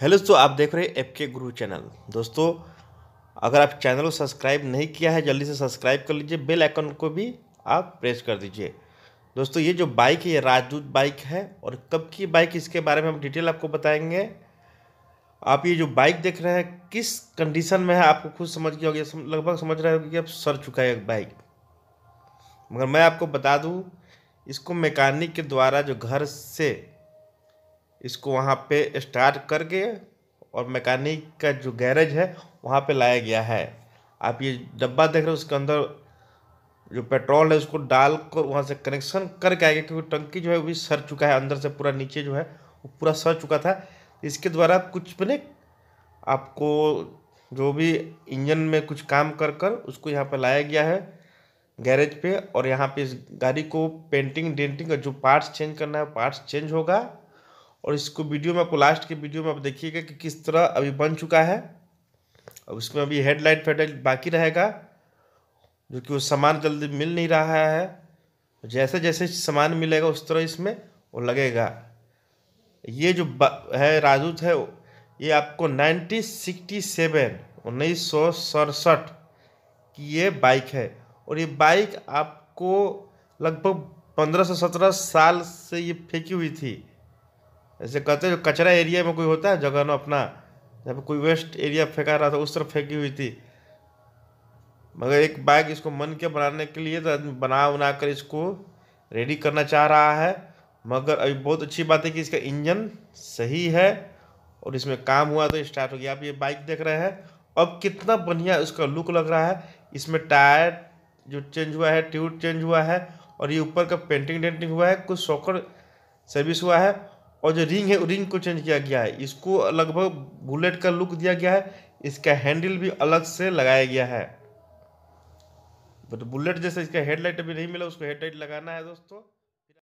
hello दोस्तों आप देख रहे हैं एफ के गुरु चैनल दोस्तों अगर आप चैनल को सब्सक्राइब नहीं किया है जल्दी से सब्सक्राइब कर लीजिए बेल आइकन को भी आप प्रेस कर दीजिए दोस्तों ये जो बाइक है ये राजदूत बाइक है और कब की बाइक इसके बारे में हम डिटेल आपको बताएंगे आप ये जो बाइक देख रहे हैं किस कंडीशन में है आपको खुद समझ गया होगी लगभग समझ रहे होगी कि अब सर चुका है एक बाइक मगर मैं आपको बता दूँ इसको मैकेनिक के द्वारा जो घर से इसको वहाँ पे स्टार्ट करके और मैकेनिक का जो गैरेज है वहाँ पे लाया गया है आप ये डब्बा देख रहे हो उसके अंदर जो पेट्रोल है उसको डाल कर वहाँ से कनेक्शन करके आएगा क्योंकि टंकी जो है वो भी सर चुका है अंदर से पूरा नीचे जो है वो पूरा सर चुका था इसके द्वारा कुछ मैंने आपको जो भी इंजन में कुछ काम कर कर उसको यहाँ पर लाया गया है गैरेज पे और यहाँ पे इस गाड़ी को पेंटिंग डेंटिंग का जो पार्ट्स चेंज करना है पार्ट्स चेंज होगा और इसको वीडियो में आपको लास्ट के वीडियो में आप देखिएगा कि किस तरह अभी बन चुका है अब इसमें अभी हेडलाइट फेडलाइट बाकी रहेगा जो कि वो सामान जल्दी मिल नहीं रहा है जैसे जैसे सामान मिलेगा उस तरह इसमें वो लगेगा ये जो है राजूत है ये आपको नाइनटीन सिक्सटी सेवन उन्नीस सौ सड़सठ की ये बाइक है और ये बाइक आपको लगभग पंद्रह सौ सत्रह साल से ये फेंकी हुई थी ऐसे कहते जो कचरा एरिया में कोई होता है जगह ना अपना जब कोई वेस्ट एरिया फेंका रहा था उस तरफ फेंकी हुई थी मगर एक बाइक इसको मन के बनाने के लिए तो आदमी बना बना कर इसको रेडी करना चाह रहा है मगर अभी बहुत अच्छी बात है कि इसका इंजन सही है और इसमें काम हुआ तो स्टार्ट हो गया आप ये बाइक देख रहे हैं अब कितना बढ़िया उसका लुक लग रहा है इसमें टायर जो चेंज हुआ है ट्यूब चेंज हुआ है और ये ऊपर का पेंटिंग डेंटिंग हुआ है कुछ सॉकर सर्विस हुआ है और जो रिंग है रिंग को चेंज किया गया है इसको लगभग बुलेट का लुक दिया गया है इसका हैंडल भी अलग से लगाया गया है बट बुलेट जैसे इसका हेडलाइट अभी नहीं मिला उसको हेडलाइट लगाना है दोस्तों